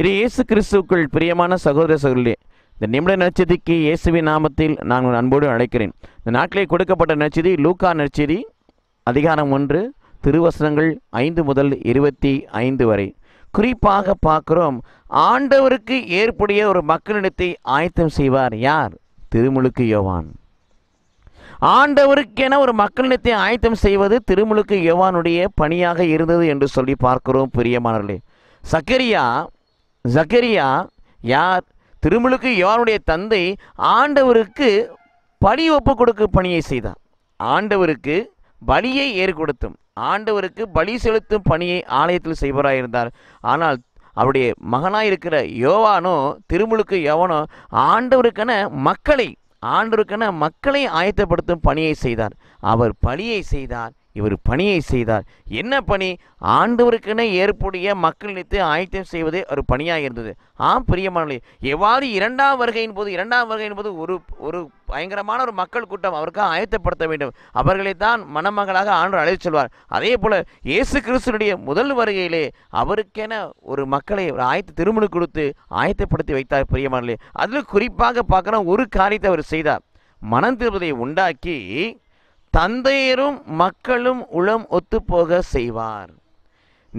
இது இயேசு கிறிஸ்துக்குள் பிரியமான சகோதர சகோதரி இந்த நிமிட நட்சதிக்கு இயேசுவின் நாமத்தில் நான் அன்போடு அழைக்கிறேன் இந்த நாட்டிலே கொடுக்கப்பட்ட நட்சதி லூக்கா நட்சதி அதிகாரம் ஒன்று திருவசனங்கள் ஐந்து முதல் இருபத்தி ஐந்து வரை குறிப்பாக பார்க்குறோம் ஆண்டவருக்கு ஏற்புடைய ஒரு மக்களிடத்தை ஆயத்தம் செய்வார் யார் திருமுழுக்கு யோவான் ஆண்டவருக்கென ஒரு மக்களிடத்தை ஆயத்தம் செய்வது திருமுழுக்கு யோவானுடைய பணியாக இருந்தது என்று சொல்லி பார்க்கிறோம் பிரியமானவர்களே சக்கரியா ஜக்கரியா யார் திருமுழுக்கு யோவானுடைய தந்தை ஆண்டவருக்கு பலி ஒப்பு கொடுக்க பணியை செய்தார் ஆண்டவருக்கு பலியை கொடுத்தும் ஆண்டவருக்கு பலி செலுத்தும் பணியை ஆலயத்தில் செய்வராயிருந்தார் ஆனால் அவருடைய மகனாயிருக்கிற யோவானோ திருமுழுக்கு யோவானோ ஆண்டவருக்கென மக்களை ஆண்டவருக்கென மக்களை ஆயத்தப்படுத்தும் பணியை செய்தார் அவர் பலியை செய்தார் இவர் பணியை செய்தார் என்ன பணி ஆண்டவருக்கென ஏற்புடைய மக்கள் நித்து ஆயத்தம் செய்வதே ஒரு பணியாக இருந்தது ஆம் பிரியமானே எவ்வாறு இரண்டாம் வருகையின் போது இரண்டாம் வருகையின் போது ஒரு ஒரு பயங்கரமான ஒரு மக்கள் கூட்டம் அவருக்காக ஆயத்தப்படுத்த வேண்டும் அவர்களை தான் மணமகளாக ஆண்டு அழைத்து சொல்வார் அதே போல் இயேசு கிறிஸ்துனுடைய முதல் வருகையிலே அவருக்கென ஒரு மக்களை ஒரு ஆயத்த திருமணம் கொடுத்து ஆயத்தப்படுத்தி வைத்தார் பிரியமானே அதில் குறிப்பாக பார்க்குறோம் ஒரு காரியத்தை அவர் செய்தார் மனம் திருப்பதை உண்டாக்கி தந்தையரும் மக்களும் உளம் ஒத்துப்போக செய்வார்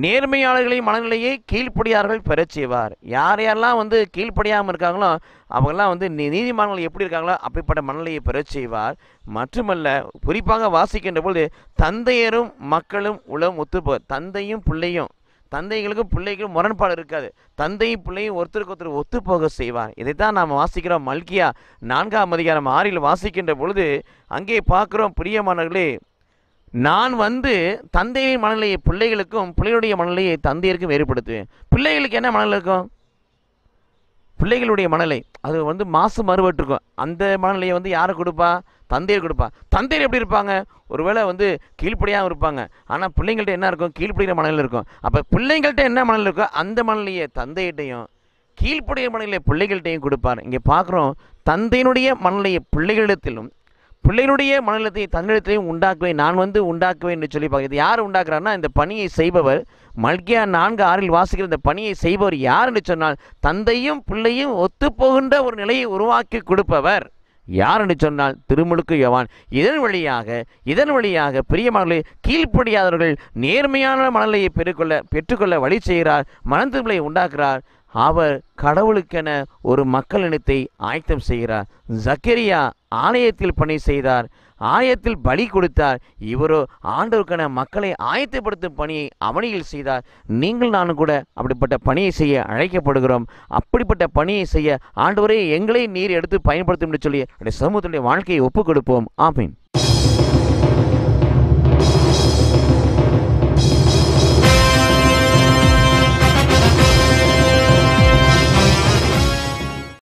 நேர்மையாளர்களின் மனநிலையை கீழ்ப்படியார்கள் பெறச் செய்வார் யார் யாரெல்லாம் வந்து கீழ்ப்படியாமல் இருக்காங்களோ அவங்கெல்லாம் வந்து நீதிமான்கள் எப்படி இருக்காங்களோ அப்படிப்பட்ட மனநிலையை பெறச் செய்வார் மட்டுமல்ல குறிப்பாக வாசிக்கின்ற பொழுது தந்தையரும் மக்களும் உளம் ஒத்துப்போர் தந்தையும் பிள்ளையும் தந்தைகளுக்கு பிள்ளைகளுக்கும் முரண்பாடு இருக்காது தந்தையும் பிள்ளையும் ஒருத்தருக்கு ஒருத்தர் ஒத்துப்போக செய்வார் இதைத்தான் நாம் வாசிக்கிறோம் மல்கியா நான்காம் அதிகாரம் ஆறில் வாசிக்கின்ற பொழுது அங்கே பார்க்குறோம் பிரியமானவர்களே நான் வந்து தந்தையின் மனநிலையை பிள்ளைகளுக்கும் பிள்ளைகளுடைய மனநிலையை தந்தையருக்கும் வேறுபடுத்துவேன் பிள்ளைகளுக்கு என்ன மனநிலை இருக்கும் பிள்ளைகளுடைய மனநிலை அது வந்து மாசு மறுபட்டிருக்கும் அந்த மனநிலையை வந்து யாரை கொடுப்பா தந்தையர் கொடுப்பான் தந்தையர் எப்படி இருப்பாங்க ஒருவேளை வந்து கீழ்ப்படியாகவும் இருப்பாங்க ஆனால் பிள்ளைங்கள்ட்ட என்ன இருக்கும் கீழ்ப்படிகிற மனநிலை இருக்கும் அப்போ பிள்ளைங்கள்ட்ட என்ன மனநிலை இருக்கோ அந்த மனநிலையை தந்தையிட்டையும் கீழ்ப்படிய மனநிலையை பிள்ளைகள்கிட்டையும் கொடுப்பார் இங்கே பார்க்குறோம் தந்தையினுடைய மனநிலையை பிள்ளைகளிடத்திலும் பிள்ளைகளுடைய மனநிலத்தை தன்னிடத்திலையும் உண்டாக்குவேன் நான் வந்து உண்டாக்குவேன் என்று சொல்லி பார்க்க இது யார் உண்டாக்குறாருன்னா இந்த பணியை செய்பவர் மல்கியா நான்கு ஆறில் வாசிக்கிற இந்த பணியை செய்பவர் யார் என்று சொன்னால் தந்தையும் பிள்ளையும் ஒத்துப்போகின்ற ஒரு நிலையை உருவாக்கி கொடுப்பவர் யார் என்று சொன்னால் திருமுழுக்கு யவான் இதன் வழியாக இதன் வழியாக பிரியமானவர்களை கீழ்ப்படியாதவர்கள் நேர்மையான மனநிலையை பெற்றுக்கொள்ள பெற்றுக்கொள்ள வழி செய்கிறார் மனந்திருமலை உண்டாக்குகிறார் அவர் கடவுளுக்கென ஒரு மக்கள் இனத்தை ஆயத்தம் செய்கிறார் ஜக்கரியா ஆலயத்தில் பணி செய்தார் ஆயத்தில் பலி கொடுத்தார் இவரோ ஆண்டவருக்கான மக்களை ஆயத்தப்படுத்தும் பணியை அவனியில் செய்தார் நீங்கள் நானும் கூட அப்படிப்பட்ட பணியை செய்ய அழைக்கப்படுகிறோம் அப்படிப்பட்ட பணியை செய்ய ஆண்டவரே எங்களே நீர் எடுத்து பயன்படுத்தும் சொல்லி அப்படி சமூகத்துடைய வாழ்க்கையை ஒப்புக் கொடுப்போம் ஆமீன்